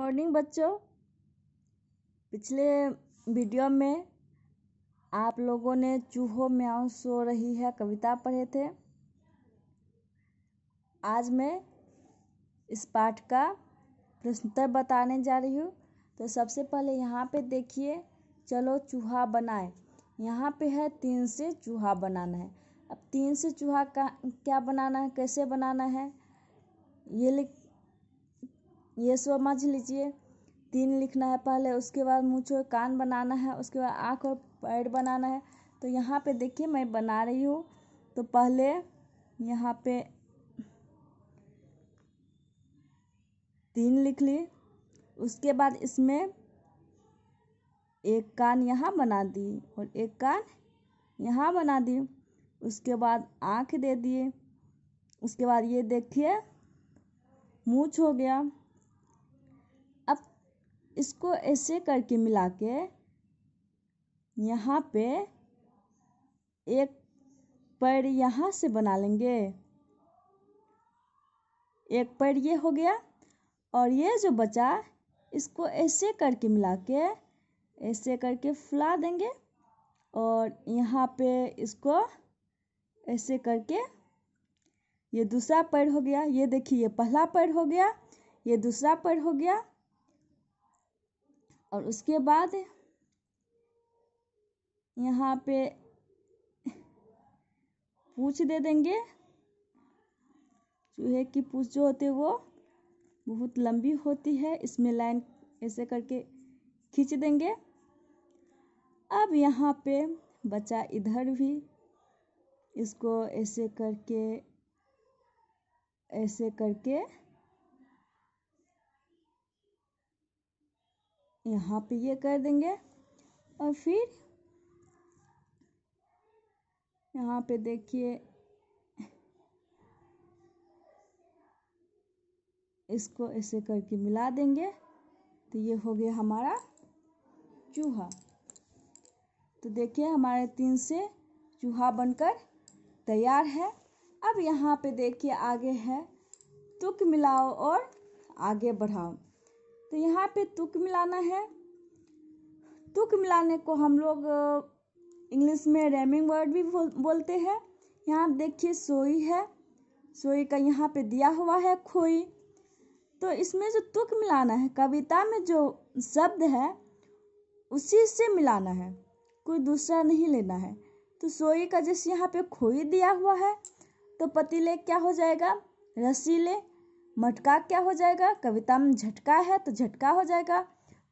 morning बच्चों पिछले video में आप लोगों ने चूहो म्याओ सो रही है कविता पढ़े थे आज मैं इस पाठ का प्रश्नोत्तर बताने जा रही हूँ तो सबसे पहले यहाँ पे देखिए चलो चूहा बनाए यहाँ पे है तीन से चूहा बनाना है अब तीन से चूहा का क्या बनाना है कैसे बनाना है ये लिख ये समझ लीजिए तीन लिखना है पहले उसके बाद मुझे और कान बनाना है उसके बाद आँख और पैर बनाना है तो यहाँ पे देखिए मैं बना रही हूँ तो पहले यहाँ पे तीन लिख ली उसके बाद इसमें एक कान यहाँ बना दी और एक कान यहाँ बना दी उसके बाद आँख दे दिए उसके बाद ये देखिए मूछ हो गया इसको ऐसे करके मिला के यहाँ पे एक पैर यहाँ से बना लेंगे एक पैर ये हो गया और ये जो बचा इसको ऐसे करके मिला के ऐसे करके फुला देंगे और यहाँ पे इसको ऐसे करके ये दूसरा पैर हो गया ये देखिए ये पहला पैर हो गया ये दूसरा पैर हो गया और उसके बाद यहाँ पे पूछ दे देंगे चूहे की पूछ जो होती है वो बहुत लंबी होती है इसमें लाइन ऐसे करके खींच देंगे अब यहाँ पे बच्चा इधर भी इसको ऐसे करके ऐसे करके यहाँ पे ये कर देंगे और फिर यहाँ पे देखिए इसको ऐसे करके मिला देंगे तो ये हो गया हमारा चूहा तो देखिए हमारे तीन से चूहा बनकर तैयार है अब यहाँ पे देखिए आगे है तुक मिलाओ और आगे बढ़ाओ तो यहाँ पे तुक मिलाना है तुक मिलाने को हम लोग इंग्लिश में रेमिंग वर्ड भी बोलते हैं यहाँ आप देखिए सोई है सोई का यहाँ पे दिया हुआ है खोई तो इसमें जो तुक मिलाना है कविता में जो शब्द है उसी से मिलाना है कोई दूसरा नहीं लेना है तो सोई का जैसे यहाँ पे खोई दिया हुआ है तो पतीले क्या हो जाएगा रसीले मटका क्या हो जाएगा कविता में झटका है तो झटका हो जाएगा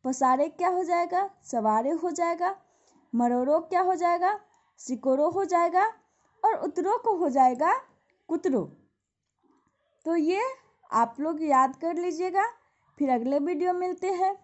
पसारे क्या हो जाएगा सवारे हो जाएगा मरोरो क्या हो जाएगा सिकोरो हो जाएगा और उतरो को हो जाएगा कुतरो तो ये आप लोग याद कर लीजिएगा फिर अगले वीडियो मिलते हैं